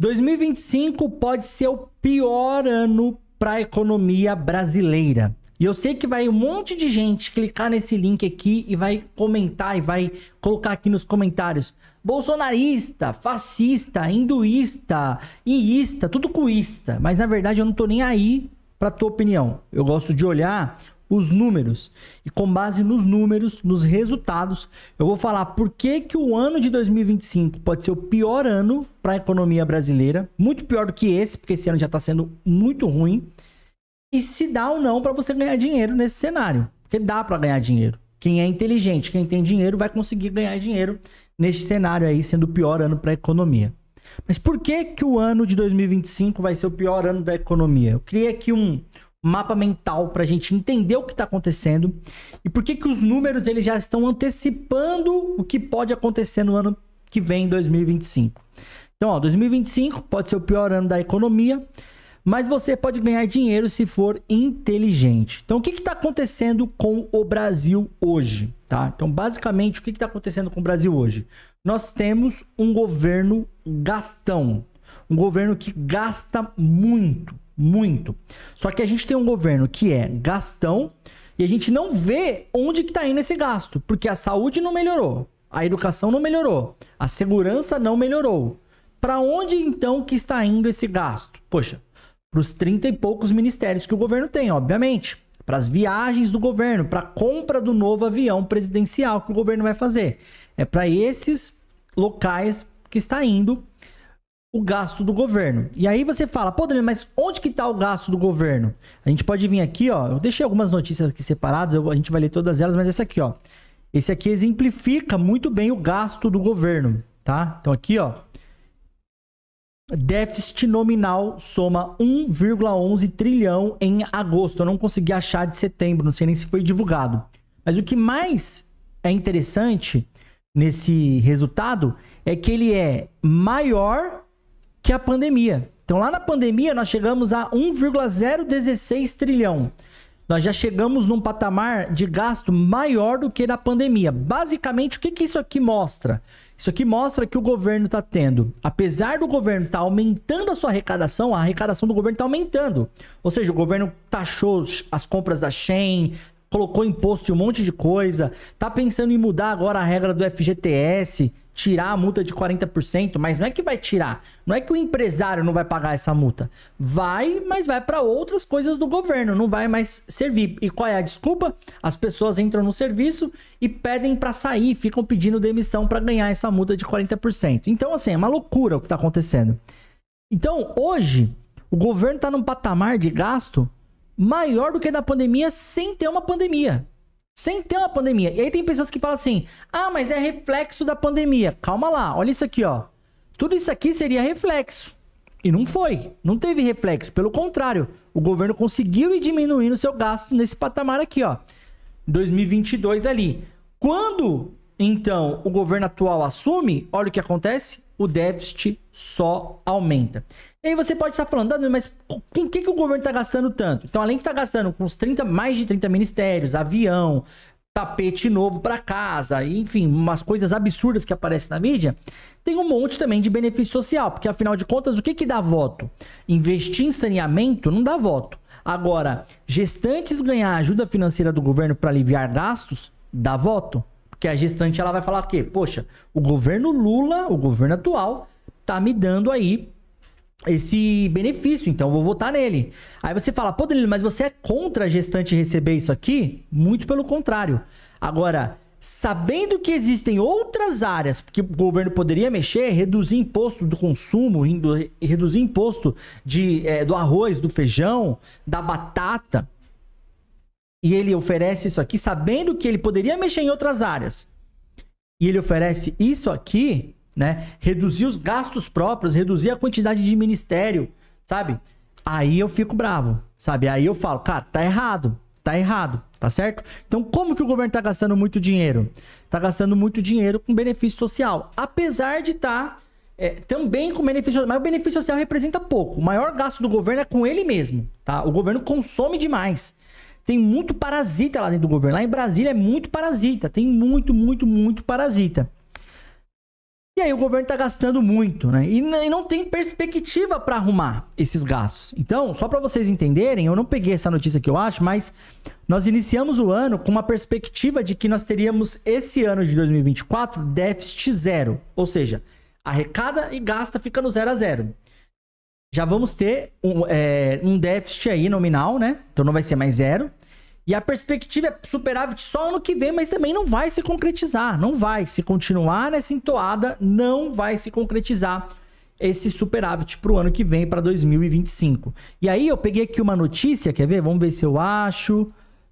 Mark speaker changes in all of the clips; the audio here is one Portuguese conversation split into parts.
Speaker 1: 2025 pode ser o pior ano para a economia brasileira. E eu sei que vai um monte de gente clicar nesse link aqui e vai comentar e vai colocar aqui nos comentários. Bolsonarista, fascista, hinduísta, iísta, tudo cuista. Mas na verdade eu não tô nem aí pra tua opinião. Eu gosto de olhar os números. E com base nos números, nos resultados, eu vou falar por que, que o ano de 2025 pode ser o pior ano para a economia brasileira, muito pior do que esse, porque esse ano já está sendo muito ruim. E se dá ou não para você ganhar dinheiro nesse cenário, porque dá para ganhar dinheiro. Quem é inteligente, quem tem dinheiro, vai conseguir ganhar dinheiro neste cenário aí, sendo o pior ano para a economia. Mas por que que o ano de 2025 vai ser o pior ano da economia? Eu criei aqui um, mapa mental para a gente entender o que está acontecendo e por que, que os números eles já estão antecipando o que pode acontecer no ano que vem, 2025. Então, ó, 2025 pode ser o pior ano da economia, mas você pode ganhar dinheiro se for inteligente. Então, o que está acontecendo com o Brasil hoje? Tá? Então, basicamente, o que está acontecendo com o Brasil hoje? Nós temos um governo gastão, um governo que gasta muito muito. Só que a gente tem um governo que é gastão e a gente não vê onde que tá indo esse gasto, porque a saúde não melhorou, a educação não melhorou, a segurança não melhorou. Para onde então que está indo esse gasto? Poxa, para os 30 e poucos ministérios que o governo tem, obviamente, para as viagens do governo, para a compra do novo avião presidencial que o governo vai fazer. É para esses locais que está indo o gasto do governo. E aí você fala, pô, Danilo, mas onde que está o gasto do governo? A gente pode vir aqui, ó. Eu deixei algumas notícias aqui separadas, eu, a gente vai ler todas elas, mas essa aqui, ó. Esse aqui exemplifica muito bem o gasto do governo, tá? Então aqui, ó. Déficit nominal soma 1,11 trilhão em agosto. Eu não consegui achar de setembro, não sei nem se foi divulgado. Mas o que mais é interessante nesse resultado é que ele é maior que a pandemia. Então, lá na pandemia, nós chegamos a 1,016 trilhão. Nós já chegamos num patamar de gasto maior do que na pandemia. Basicamente, o que, que isso aqui mostra? Isso aqui mostra que o governo está tendo, apesar do governo estar tá aumentando a sua arrecadação, a arrecadação do governo está aumentando. Ou seja, o governo taxou as compras da Shen, colocou imposto e um monte de coisa, está pensando em mudar agora a regra do FGTS tirar a multa de 40%, mas não é que vai tirar, não é que o empresário não vai pagar essa multa. Vai, mas vai para outras coisas do governo, não vai mais servir. E qual é a desculpa? As pessoas entram no serviço e pedem para sair, ficam pedindo demissão para ganhar essa multa de 40%. Então assim, é uma loucura o que está acontecendo. Então, hoje, o governo está num patamar de gasto maior do que da pandemia sem ter uma pandemia sem ter uma pandemia. E aí tem pessoas que falam assim: ah, mas é reflexo da pandemia. Calma lá, olha isso aqui, ó. Tudo isso aqui seria reflexo. E não foi, não teve reflexo. Pelo contrário, o governo conseguiu ir diminuindo seu gasto nesse patamar aqui, ó. 2022 ali. Quando então o governo atual assume, olha o que acontece: o déficit só aumenta. E aí você pode estar falando, mas com que, que o governo está gastando tanto? Então, além de estar tá gastando com os 30, mais de 30 ministérios, avião, tapete novo para casa, enfim, umas coisas absurdas que aparecem na mídia, tem um monte também de benefício social, porque afinal de contas, o que, que dá voto? Investir em saneamento não dá voto. Agora, gestantes ganhar ajuda financeira do governo para aliviar gastos, dá voto. Porque a gestante ela vai falar o quê? poxa, o governo Lula, o governo atual, tá me dando aí esse benefício, então vou votar nele. Aí você fala, pô, Danilo, mas você é contra a gestante receber isso aqui? Muito pelo contrário. Agora, sabendo que existem outras áreas que o governo poderia mexer, reduzir imposto do consumo, reduzir imposto de, é, do arroz, do feijão, da batata, e ele oferece isso aqui, sabendo que ele poderia mexer em outras áreas, e ele oferece isso aqui, né? Reduzir os gastos próprios, reduzir a quantidade de ministério, sabe? Aí eu fico bravo, sabe? Aí eu falo, cara, tá errado, tá errado, tá certo? Então, como que o governo tá gastando muito dinheiro? Tá gastando muito dinheiro com benefício social, apesar de tá é, também com benefício, mas o benefício social representa pouco. O maior gasto do governo é com ele mesmo, tá? O governo consome demais. Tem muito parasita lá dentro do governo. Lá em Brasília é muito parasita. Tem muito, muito, muito parasita. E aí o governo está gastando muito, né? E, não tem perspectiva para arrumar esses gastos. Então, só para vocês entenderem, eu não peguei essa notícia que eu acho, mas nós iniciamos o ano com uma perspectiva de que nós teríamos esse ano de 2024 déficit zero, ou seja, arrecada e gasta fica no zero a zero. Já vamos ter um, é, um déficit aí nominal, né? Então não vai ser mais zero. E a perspectiva é superávit só ano que vem, mas também não vai se concretizar. Não vai. Se continuar nessa entoada, não vai se concretizar esse superávit para o ano que vem, para 2025. E aí eu peguei aqui uma notícia, quer ver? Vamos ver se eu acho.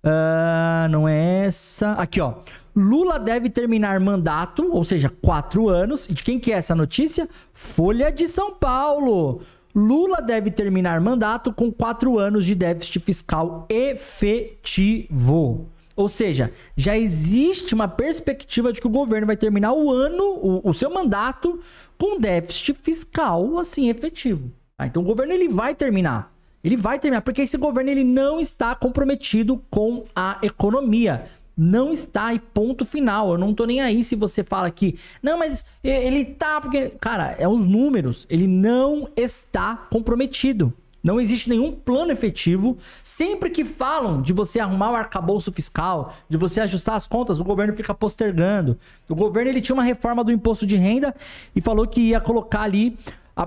Speaker 1: Uh, não é essa. Aqui, ó. Lula deve terminar mandato, ou seja, quatro anos. E de quem que é essa notícia? Folha de São Paulo. Lula deve terminar mandato com quatro anos de déficit fiscal efetivo. Ou seja, já existe uma perspectiva de que o governo vai terminar o ano, o, o seu mandato, com déficit fiscal assim efetivo. Tá? Então o governo ele vai terminar. Ele vai terminar, porque esse governo ele não está comprometido com a economia não está e ponto final. Eu não tô nem aí se você fala que não, mas ele tá porque cara, é os números, ele não está comprometido. Não existe nenhum plano efetivo. Sempre que falam de você arrumar o arcabouço fiscal, de você ajustar as contas, o governo fica postergando. O governo ele tinha uma reforma do imposto de renda e falou que ia colocar ali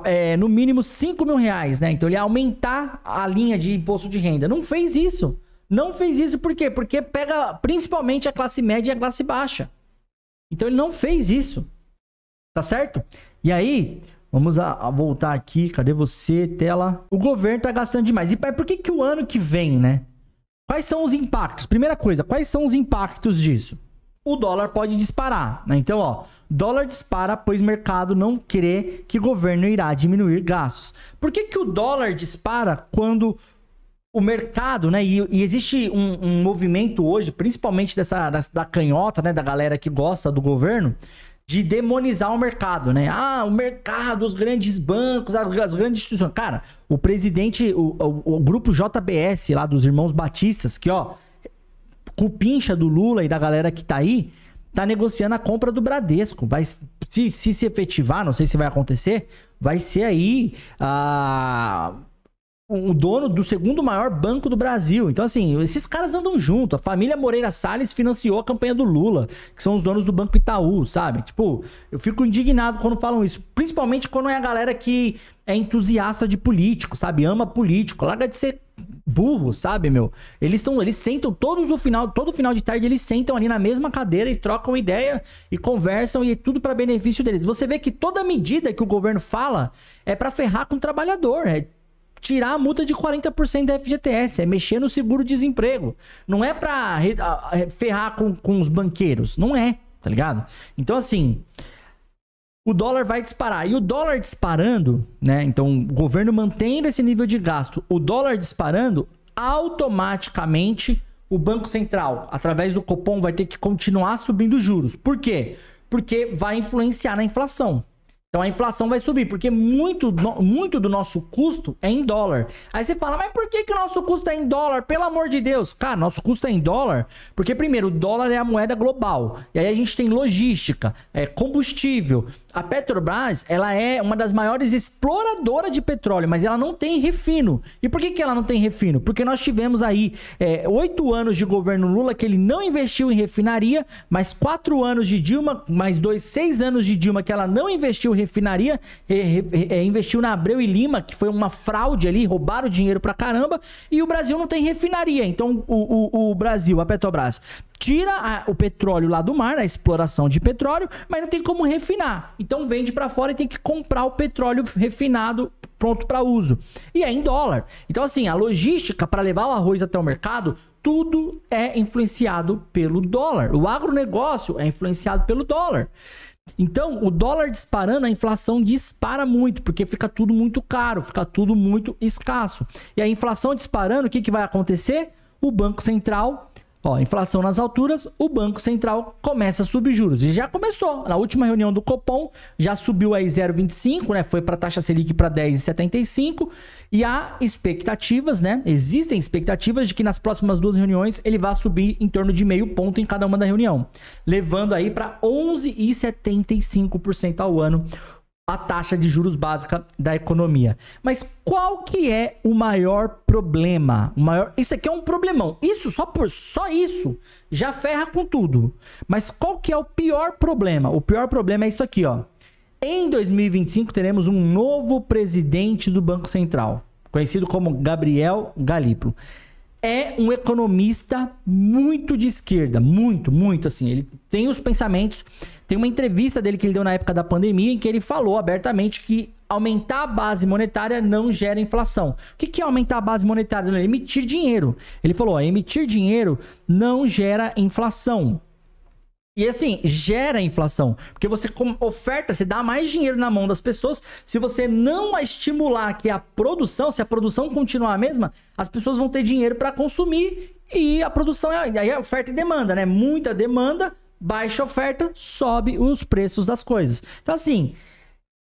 Speaker 1: é, no mínimo 5 mil reais, né? Então ele ia aumentar a linha de imposto de renda. Não fez isso. Não fez isso por quê? Porque pega principalmente a classe média e a classe baixa. Então ele não fez isso. Tá certo? E aí, vamos a, a voltar aqui. Cadê você, tela? O governo tá gastando demais. E por que, que o ano que vem, né? Quais são os impactos? Primeira coisa, quais são os impactos disso? O dólar pode disparar, né? Então, ó, dólar dispara, pois mercado não crê que o governo irá diminuir gastos. Por que, que o dólar dispara quando o mercado, né? E, e existe um, um, movimento hoje, principalmente dessa da, da, canhota, né? Da galera que gosta do governo, de demonizar o mercado, né? Ah, o mercado, os grandes bancos, as, grandes instituições. Cara, o presidente, o, o, o grupo JBS lá dos irmãos Batistas, que ó, cupincha do Lula e da galera que tá aí, tá negociando a compra do Bradesco. Vai, se se, se efetivar, não sei se vai acontecer, vai ser aí. a uh o dono do segundo maior banco do Brasil. Então, assim, esses caras andam junto. A família Moreira Salles financiou a campanha do Lula, que são os donos do Banco Itaú, sabe? Tipo, eu fico indignado quando falam isso. Principalmente quando é a galera que é entusiasta de político, sabe? Ama político. Larga de ser burro, sabe, meu? Eles estão, eles sentam todos o final, todo final de tarde eles sentam ali na mesma cadeira e trocam ideia e conversam e é tudo para benefício deles. Você vê que toda medida que o governo fala é para ferrar com o trabalhador, é tirar a multa de 40% da FGTS, é mexer no seguro-desemprego. Não é pra ferrar com, com os banqueiros, não é, tá ligado? Então, assim, o dólar vai disparar. E o dólar disparando, né? Então, o governo mantendo esse nível de gasto, o dólar disparando, automaticamente o Banco Central, através do Copom, vai ter que continuar subindo juros. Por quê? Porque vai influenciar na inflação. Então a inflação vai subir, porque muito, muito do nosso custo é em dólar. Aí você fala, mas por que, que o nosso custo é em dólar? Pelo amor de Deus. Cara, nosso custo é em dólar, porque primeiro, o dólar é a moeda global. E aí a gente tem logística, é, combustível, a Petrobras, ela é uma das maiores exploradoras de petróleo, mas ela não tem refino. E por que, que ela não tem refino? Porque nós tivemos aí é, oito é, anos de governo Lula que ele não investiu em refinaria, mais quatro anos de Dilma, mais dois, seis anos de Dilma que ela não investiu em refinaria, é, é investiu na Abreu e Lima, que foi uma fraude ali, roubaram dinheiro pra caramba, e o Brasil não tem refinaria. Então o, o, o Brasil, a Petrobras, tira a, o petróleo lá do mar, a exploração de petróleo, mas não tem como refinar. Então vende para fora e tem que comprar o petróleo refinado pronto para uso. E é em dólar. Então assim, a logística para levar o arroz até o mercado tudo é influenciado pelo dólar. O agronegócio é influenciado pelo dólar. Então, o dólar disparando, a inflação dispara muito, porque fica tudo muito caro, fica tudo muito escasso. E a inflação disparando, o que, que vai acontecer? O Banco Central Ó, inflação nas alturas, o Banco Central começa a subir juros. E já começou. Na última reunião do Copom, já subiu aí 0,25, né? Foi para a taxa Selic para 10,75. E há expectativas, né? Existem expectativas de que nas próximas duas reuniões ele vá subir em torno de meio ponto em cada uma da reunião, levando aí para 11,75% ao ano a taxa de juros básica da economia. Mas qual que é o maior problema? O maior, isso aqui é um problemão. Isso só por só isso já ferra com tudo. Mas qual que é o pior problema? O pior problema é isso aqui, ó. Em 2025 teremos um novo presidente do Banco Central, conhecido como Gabriel Galípolo é um economista muito de esquerda, muito, muito assim. Ele tem os pensamentos. Tem uma entrevista dele que ele deu na época da pandemia em que ele falou abertamente que aumentar a base monetária não gera inflação. O que é aumentar a base monetária? É emitir dinheiro. Ele falou: ó, emitir dinheiro não gera inflação. E assim, gera inflação. Porque você oferta, você dá mais dinheiro na mão das pessoas. Se você não estimular que a produção, se a produção continuar a mesma, as pessoas vão ter dinheiro para consumir e a produção é. Aí é oferta e demanda, né? Muita demanda, baixa oferta, sobe os preços das coisas. Então, assim,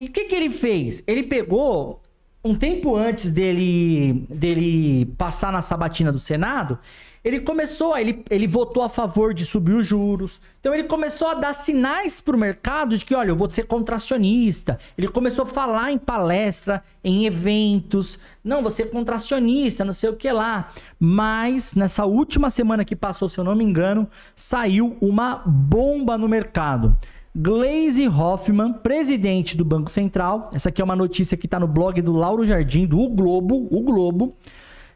Speaker 1: e o que, que ele fez? Ele pegou um tempo antes dele, dele passar na sabatina do Senado, ele começou, ele, ele votou a favor de subir os juros. Então ele começou a dar sinais para o mercado de que, olha, eu vou ser contracionista. Ele começou a falar em palestra, em eventos. Não, você ser contracionista, não sei o que lá. Mas nessa última semana que passou, se eu não me engano, saiu uma bomba no mercado. Glaze Hoffman, presidente do Banco Central. Essa aqui é uma notícia que está no blog do Lauro Jardim, do o Globo. O Globo.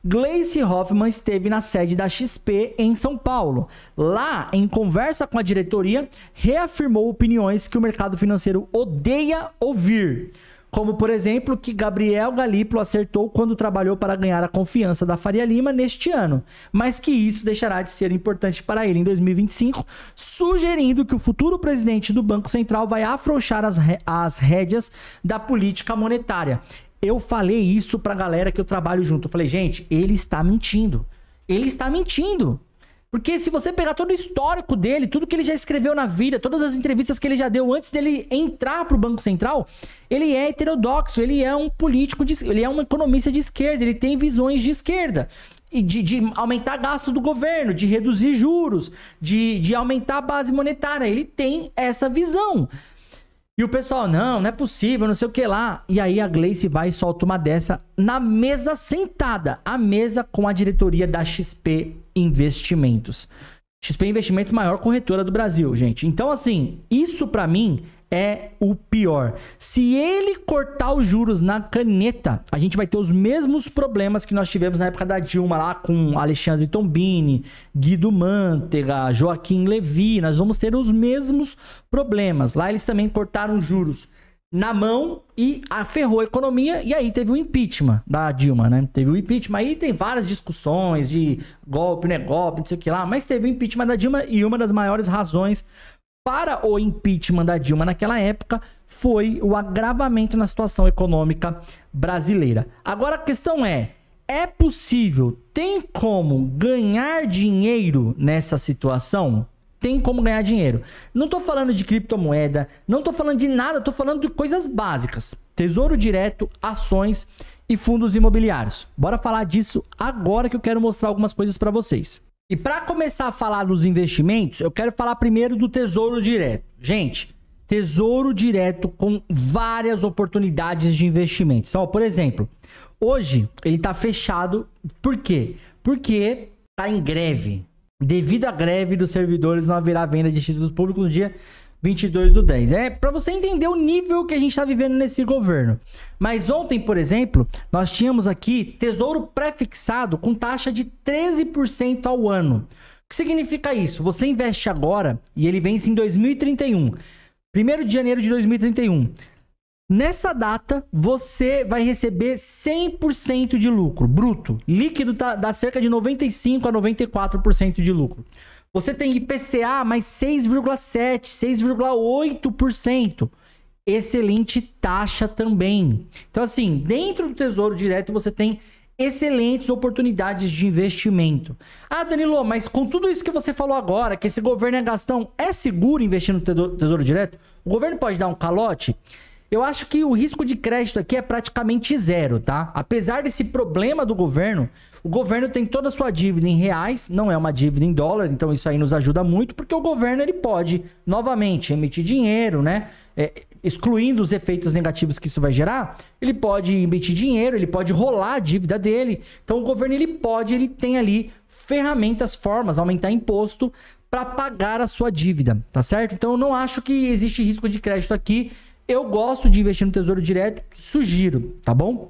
Speaker 1: Gleice Hoffmann esteve na sede da XP em São Paulo. Lá, em conversa com a diretoria, reafirmou opiniões que o mercado financeiro odeia ouvir. Como, por exemplo, que Gabriel Galípolo acertou quando trabalhou para ganhar a confiança da Faria Lima neste ano, mas que isso deixará de ser importante para ele em 2025, sugerindo que o futuro presidente do Banco Central vai afrouxar as, as rédeas da política monetária. Eu falei isso para a galera que eu trabalho junto. Eu falei, gente, ele está mentindo. Ele está mentindo. Porque se você pegar todo o histórico dele, tudo que ele já escreveu na vida, todas as entrevistas que ele já deu antes dele entrar para o Banco Central, ele é heterodoxo, ele é um político, de, ele é um economista de esquerda, ele tem visões de esquerda. E de, de aumentar gasto do governo, de reduzir juros, de, de aumentar a base monetária. Ele tem essa visão. E o pessoal, não, não é possível, não sei o que lá. E aí a Gleice vai e solta uma dessa na mesa sentada. A mesa com a diretoria da XP Investimentos. XP Investimentos, maior corretora do Brasil, gente. Então, assim, isso para mim é o pior. Se ele cortar os juros na caneta, a gente vai ter os mesmos problemas que nós tivemos na época da Dilma lá com Alexandre Tombini, Guido Mantega, Joaquim Levi. Nós vamos ter os mesmos problemas. Lá eles também cortaram juros na mão e aferrou a economia. E aí teve o impeachment da Dilma, né? Teve o impeachment. Aí tem várias discussões de golpe, não é golpe, não sei o que lá. Mas teve o impeachment da Dilma e uma das maiores razões para o impeachment da Dilma naquela época foi o agravamento na situação econômica brasileira. Agora a questão é. É possível, tem como ganhar dinheiro nessa situação? tem como ganhar dinheiro. Não tô falando de criptomoeda, não tô falando de nada, tô falando de coisas básicas. Tesouro direto, ações e fundos imobiliários. Bora falar disso agora que eu quero mostrar algumas coisas para vocês. E para começar a falar dos investimentos, eu quero falar primeiro do Tesouro Direto. Gente, Tesouro Direto com várias oportunidades de investimentos. Então, ó, por exemplo, hoje ele está fechado por quê? Porque tá em greve. Devido à greve dos servidores, não haverá venda de títulos públicos no dia 22 do 10. É para você entender o nível que a gente está vivendo nesse governo. Mas ontem, por exemplo, nós tínhamos aqui tesouro prefixado com taxa de 13% ao ano. O que significa isso? Você investe agora e ele vence em 2031. 1 de janeiro de 2031. Nessa data, você vai receber 100% de lucro bruto. Líquido tá, dá cerca de 95 a 94% de lucro. Você tem IPCA mais 6,7, 6,8%. Excelente taxa também. Então assim, dentro do Tesouro Direto você tem excelentes oportunidades de investimento. Ah, Danilo, mas com tudo isso que você falou agora, que esse governo é gastão, é seguro investir no Tesouro Direto? O governo pode dar um calote? Eu acho que o risco de crédito aqui é praticamente zero, tá? Apesar desse problema do governo, o governo tem toda a sua dívida em reais, não é uma dívida em dólar, então isso aí nos ajuda muito, porque o governo ele pode, novamente, emitir dinheiro, né? É, excluindo os efeitos negativos que isso vai gerar, ele pode emitir dinheiro, ele pode rolar a dívida dele. Então o governo ele pode, ele tem ali ferramentas, formas, aumentar imposto para pagar a sua dívida, tá certo? Então eu não acho que existe risco de crédito aqui. Eu gosto de investir no Tesouro Direto, sugiro, tá bom?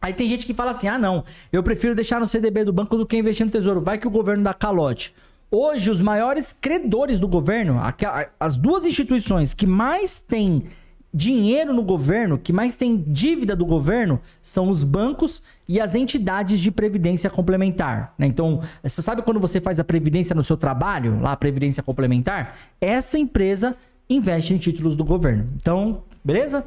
Speaker 1: Aí tem gente que fala assim: ah, não, eu prefiro deixar no CDB do banco do que investir no Tesouro. Vai que o governo dá calote. Hoje, os maiores credores do governo, as duas instituições que mais têm dinheiro no governo, que mais têm dívida do governo, são os bancos e as entidades de previdência complementar. Né? Então, você sabe quando você faz a previdência no seu trabalho, lá a previdência complementar? Essa empresa investe em títulos do governo. Então, beleza?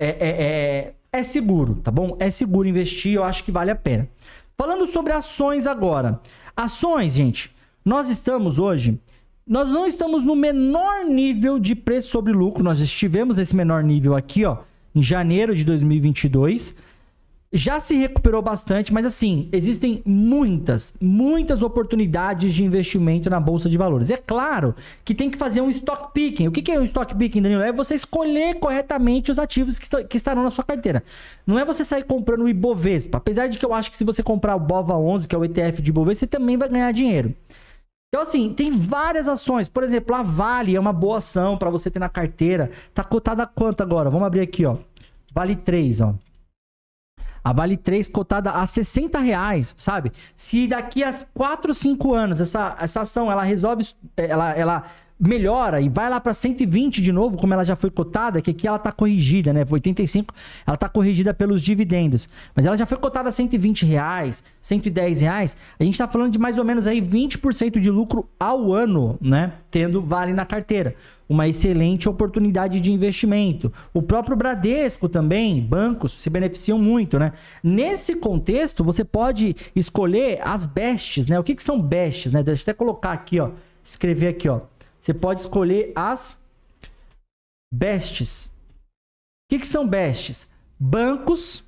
Speaker 1: É, é, é, é seguro, tá bom? É seguro investir, eu acho que vale a pena. Falando sobre ações agora. Ações, gente, nós estamos hoje nós não estamos no menor nível de preço sobre lucro. Nós estivemos nesse menor nível aqui, ó, em janeiro de 2022 já se recuperou bastante, mas assim, existem muitas, muitas oportunidades de investimento na bolsa de valores. É claro que tem que fazer um stock picking. O que é um stock picking, Danilo? É você escolher corretamente os ativos que, estarão na sua carteira. Não é você sair comprando o Ibovespa. Apesar de que eu acho que se você comprar o BOVA11, que é o ETF de Ibovespa, você também vai ganhar dinheiro. Então, assim, tem várias ações. Por exemplo, a Vale é uma boa ação para você ter na carteira. Tá cotada quanto agora? Vamos abrir aqui, ó. Vale 3, ó. A Vale 3 cotada a 60 reais, sabe? Se daqui a 4, 5 anos essa, essa ação ela resolve, é, ela, ela melhora e vai lá para 120 de novo, como ela já foi cotada, que aqui ela tá corrigida, né? 85, ela tá corrigida pelos dividendos. Mas ela já foi cotada a 120 reais, 110 reais. A gente tá falando de mais ou menos aí 20% de lucro ao ano, né? Tendo Vale na carteira uma excelente oportunidade de investimento. O próprio Bradesco também, bancos se beneficiam muito, né? Nesse contexto, você pode escolher as bestes, né? O que, que são bestes, né? Deixa eu até colocar aqui, ó, escrever aqui, ó. Você pode escolher as bestes. O que, que são bestes? Bancos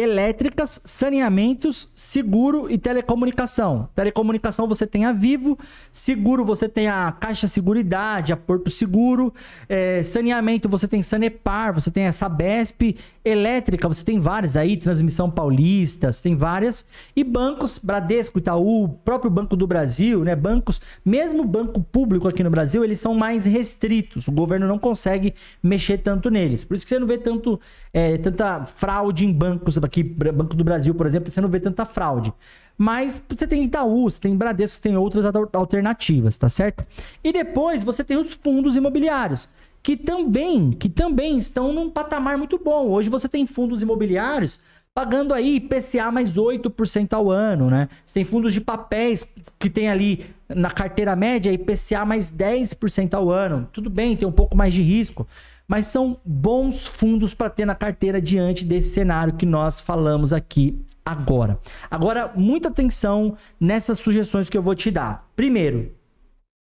Speaker 1: elétricas, saneamentos, seguro e telecomunicação. Telecomunicação você tem a Vivo, seguro você tem a Caixa Seguridade, a Porto Seguro, é, saneamento você tem Sanepar, você tem a Sabesp, elétrica você tem várias aí, Transmissão Paulista, você tem várias, e bancos, Bradesco, Itaú, próprio Banco do Brasil, né, bancos, mesmo banco público aqui no Brasil, eles são mais restritos, o governo não consegue mexer tanto neles, por isso que você não vê tanto, é, tanta fraude em bancos Aqui, Banco do Brasil, por exemplo, você não vê tanta fraude. Mas você tem Itaú, você tem Bradesco, tem outras alternativas, tá certo? E depois você tem os fundos imobiliários, que também, que também estão num patamar muito bom. Hoje você tem fundos imobiliários pagando aí PCA mais 8% ao ano, né? Você tem fundos de papéis que tem ali na carteira média IPCA mais 10% ao ano. Tudo bem, tem um pouco mais de risco, mas são bons fundos para ter na carteira diante desse cenário que nós falamos aqui agora. Agora, muita atenção nessas sugestões que eu vou te dar. Primeiro,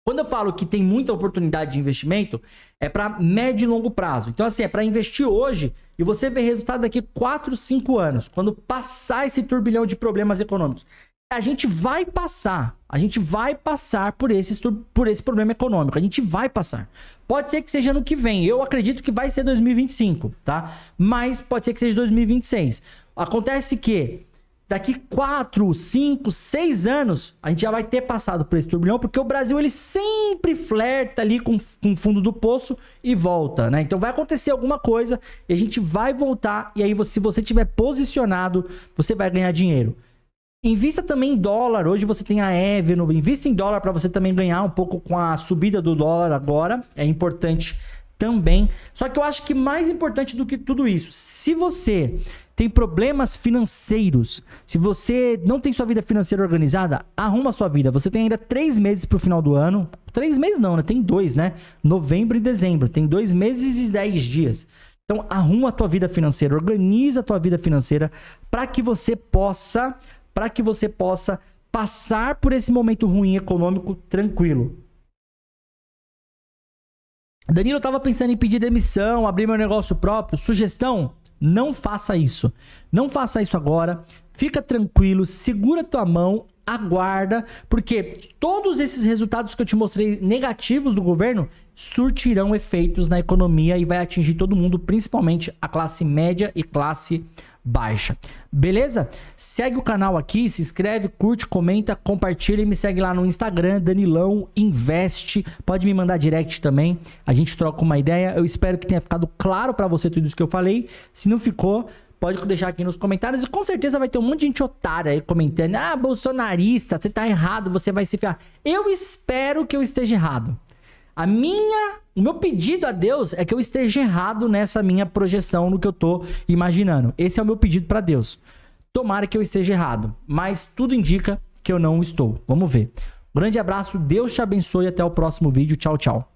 Speaker 1: quando eu falo que tem muita oportunidade de investimento, é para médio e longo prazo. Então, assim, é para investir hoje e você ver resultado daqui 4, 5 anos, quando passar esse turbilhão de problemas econômicos a gente vai passar. A gente vai passar por esse, por esse problema econômico. A gente vai passar. Pode ser que seja no que vem. Eu acredito que vai ser 2025, tá? Mas pode ser que seja 2026. Acontece que daqui 4, 5, 6 anos, a gente já vai ter passado por esse turbilhão, porque o Brasil ele sempre flerta ali com, com o fundo do poço e volta, né? Então vai acontecer alguma coisa e a gente vai voltar. E aí, se você tiver posicionado, você vai ganhar dinheiro. Invista também em dólar. Hoje você tem a Evno. Invista em dólar para você também ganhar um pouco com a subida do dólar agora. É importante também. Só que eu acho que mais importante do que tudo isso, se você tem problemas financeiros, se você não tem sua vida financeira organizada, arruma sua vida. Você tem ainda três meses para o final do ano. Três meses não, né? Tem dois, né? Novembro e dezembro. Tem dois meses e dez dias. Então arruma a tua vida financeira, organiza a tua vida financeira para que você possa para que você possa passar por esse momento ruim econômico tranquilo. Danilo, eu pensando em pedir demissão, abrir meu negócio próprio. Sugestão? Não faça isso. Não faça isso agora. Fica tranquilo, segura tua mão, aguarda, porque todos esses resultados que eu te mostrei negativos do governo surtirão efeitos na economia e vai atingir todo mundo, principalmente a classe média e classe baixa. Beleza? Segue o canal aqui, se inscreve, curte, comenta, compartilha e me segue lá no Instagram, Danilão Investe. Pode me mandar direct também, a gente troca uma ideia. Eu espero que tenha ficado claro para você tudo isso que eu falei. Se não ficou, pode deixar aqui nos comentários. E com certeza vai ter um monte de gente otária aí comentando: ah, bolsonarista, você tá errado, você vai se ferrar. Eu espero que eu esteja errado. A minha, o meu pedido a Deus é que eu esteja errado nessa minha projeção no que eu tô imaginando. Esse é o meu pedido para Deus. Tomara que eu esteja errado, mas tudo indica que eu não estou. Vamos ver. Grande abraço, Deus te abençoe e até o próximo vídeo. Tchau, tchau.